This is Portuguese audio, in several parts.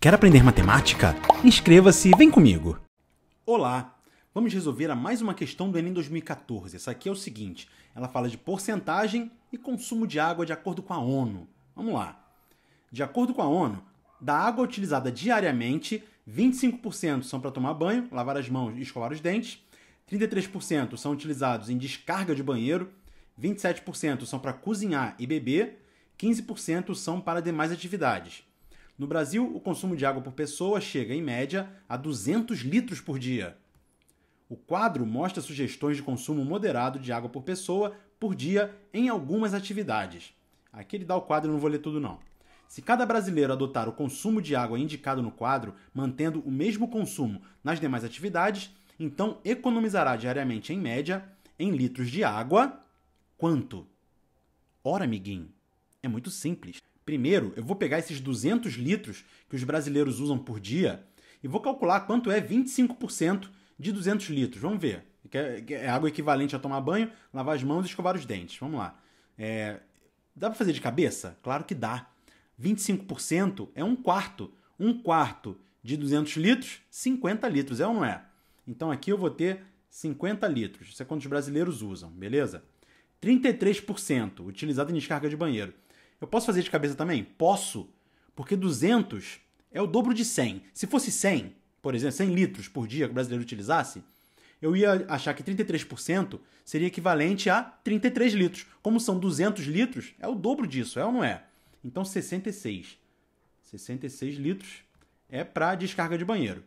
Quer aprender matemática? Inscreva-se e vem comigo! Olá! Vamos resolver a mais uma questão do Enem 2014. Essa aqui é o seguinte: ela fala de porcentagem e consumo de água de acordo com a ONU. Vamos lá. De acordo com a ONU, da água utilizada diariamente, 25% são para tomar banho, lavar as mãos e escovar os dentes, 33% são utilizados em descarga de banheiro, 27% são para cozinhar e beber, 15% são para demais atividades. No Brasil, o consumo de água por pessoa chega, em média, a 200 litros por dia. O quadro mostra sugestões de consumo moderado de água por pessoa por dia em algumas atividades. Aqui ele dá o quadro, não vou ler tudo não. Se cada brasileiro adotar o consumo de água indicado no quadro, mantendo o mesmo consumo nas demais atividades, então economizará diariamente, em média, em litros de água, quanto? Ora, amiguinho, é muito simples. Primeiro, eu vou pegar esses 200 litros que os brasileiros usam por dia e vou calcular quanto é 25% de 200 litros. Vamos ver. É água é equivalente a tomar banho, lavar as mãos e escovar os dentes. Vamos lá. É... Dá para fazer de cabeça? Claro que dá. 25% é um quarto. Um quarto de 200 litros, 50 litros, é ou não é? Então aqui eu vou ter 50 litros. Isso é quanto os brasileiros usam, beleza? 33% utilizado em descarga de banheiro. Eu posso fazer de cabeça também? Posso, porque 200 é o dobro de 100. Se fosse 100, por exemplo, 100 litros por dia que o brasileiro utilizasse, eu ia achar que 33% seria equivalente a 33 litros. Como são 200 litros, é o dobro disso, é ou não é? Então 66. 66 litros é para descarga de banheiro.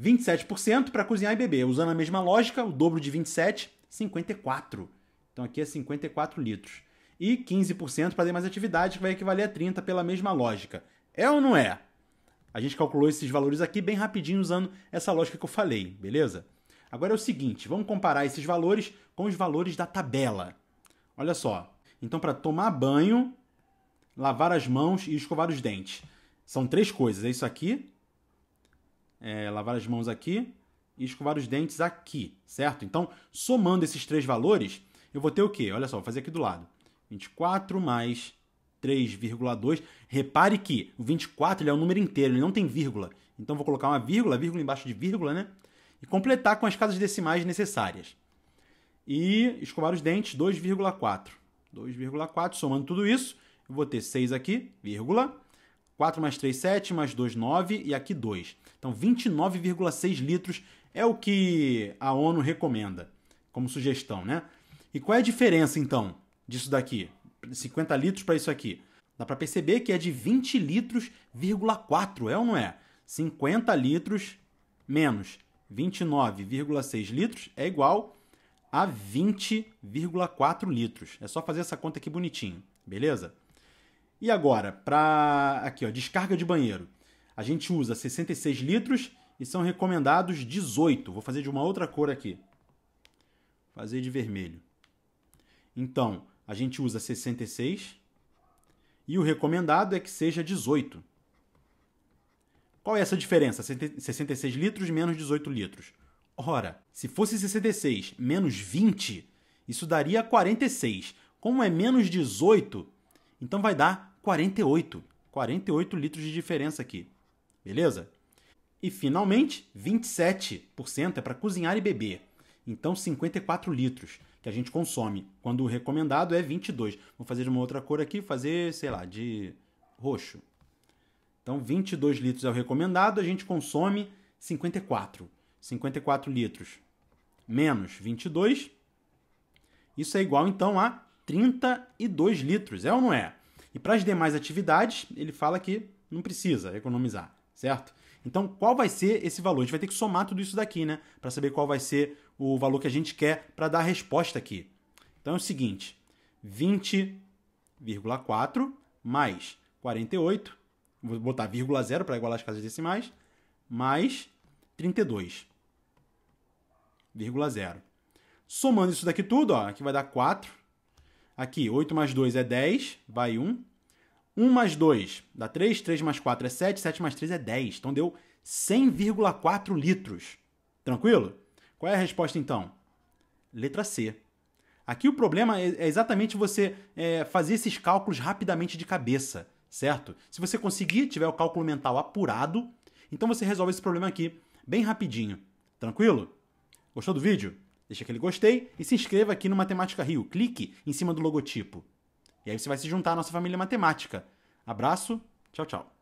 27% para cozinhar e beber. Usando a mesma lógica, o dobro de 27, 54. Então aqui é 54 litros e 15% para demais atividades, que vai equivaler a 30% pela mesma lógica. É ou não é? A gente calculou esses valores aqui bem rapidinho usando essa lógica que eu falei, beleza? Agora é o seguinte, vamos comparar esses valores com os valores da tabela. Olha só. Então, para tomar banho, lavar as mãos e escovar os dentes. São três coisas. É isso aqui. É, lavar as mãos aqui e escovar os dentes aqui, certo? Então, somando esses três valores, eu vou ter o quê? Olha só, vou fazer aqui do lado. 24 mais 3,2. Repare que o 24 ele é um número inteiro, ele não tem vírgula. Então vou colocar uma vírgula, vírgula embaixo de vírgula, né? E completar com as casas decimais necessárias. E escovar os dentes, 2,4. 2,4, somando tudo isso, eu vou ter 6 aqui, vírgula. 4 mais 3, 7, mais 2, 9 e aqui 2. Então 29,6 litros é o que a ONU recomenda como sugestão, né? E qual é a diferença então disso daqui, 50 litros para isso aqui. Dá para perceber que é de 20 litros,4, é ou não é? 50 litros menos 29,6 litros é igual a 20,4 litros. É só fazer essa conta aqui bonitinho, beleza? E agora, para aqui, ó, descarga de banheiro. A gente usa 66 litros e são recomendados 18. Vou fazer de uma outra cor aqui. fazer de vermelho. Então, a gente usa 66 e o recomendado é que seja 18. Qual é essa diferença? 66 litros menos 18 litros. Ora, se fosse 66 menos 20, isso daria 46. Como é menos 18, então vai dar 48. 48 litros de diferença aqui. Beleza? E finalmente, 27% é para cozinhar e beber. Então, 54 litros que a gente consome, quando o recomendado é 22. Vou fazer de uma outra cor aqui, fazer, sei lá, de roxo. Então, 22 litros é o recomendado, a gente consome 54. 54 litros menos 22, isso é igual então a 32 litros, é ou não é? E para as demais atividades, ele fala que não precisa economizar certo? Então, qual vai ser esse valor? A gente vai ter que somar tudo isso daqui, né? Para saber qual vai ser o valor que a gente quer para dar a resposta aqui. Então é o seguinte: 20,4 mais 48, vou botar vírgula zero para igualar as casas decimais, mais 32,0. Somando isso daqui tudo, ó, aqui vai dar 4. Aqui, 8 mais 2 é 10, vai 1. 1 mais 2 dá 3, 3 mais 4 é 7, 7 mais 3 é 10. Então deu 100,4 litros. Tranquilo? Qual é a resposta então? Letra C. Aqui o problema é, é exatamente você é, fazer esses cálculos rapidamente de cabeça, certo? Se você conseguir, tiver o cálculo mental apurado, então você resolve esse problema aqui bem rapidinho. Tranquilo? Gostou do vídeo? Deixa aquele gostei e se inscreva aqui no Matemática Rio. Clique em cima do logotipo. E aí você vai se juntar à nossa família matemática. Abraço, tchau, tchau.